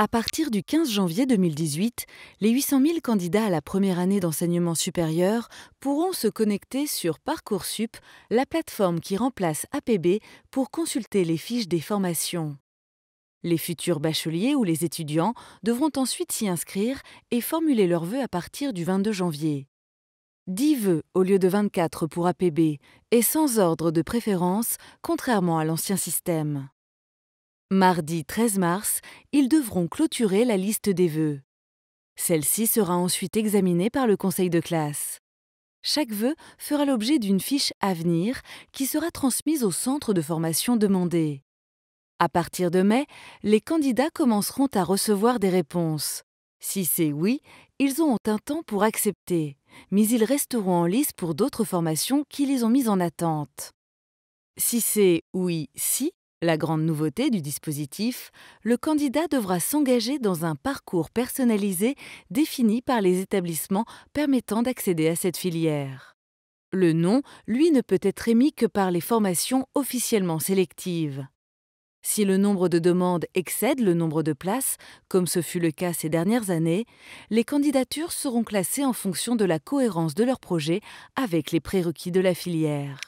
À partir du 15 janvier 2018, les 800 000 candidats à la première année d'enseignement supérieur pourront se connecter sur Parcoursup, la plateforme qui remplace APB pour consulter les fiches des formations. Les futurs bacheliers ou les étudiants devront ensuite s'y inscrire et formuler leurs vœux à partir du 22 janvier. 10 vœux au lieu de 24 pour APB et sans ordre de préférence, contrairement à l'ancien système. Mardi 13 mars, ils devront clôturer la liste des vœux. Celle-ci sera ensuite examinée par le conseil de classe. Chaque vœu fera l'objet d'une fiche à venir qui sera transmise au centre de formation demandé. À partir de mai, les candidats commenceront à recevoir des réponses. Si c'est oui, ils ont un temps pour accepter, mais ils resteront en lice pour d'autres formations qui les ont mises en attente. Si c'est oui, si, la grande nouveauté du dispositif, le candidat devra s'engager dans un parcours personnalisé défini par les établissements permettant d'accéder à cette filière. Le nom, lui, ne peut être émis que par les formations officiellement sélectives. Si le nombre de demandes excède le nombre de places, comme ce fut le cas ces dernières années, les candidatures seront classées en fonction de la cohérence de leur projet avec les prérequis de la filière.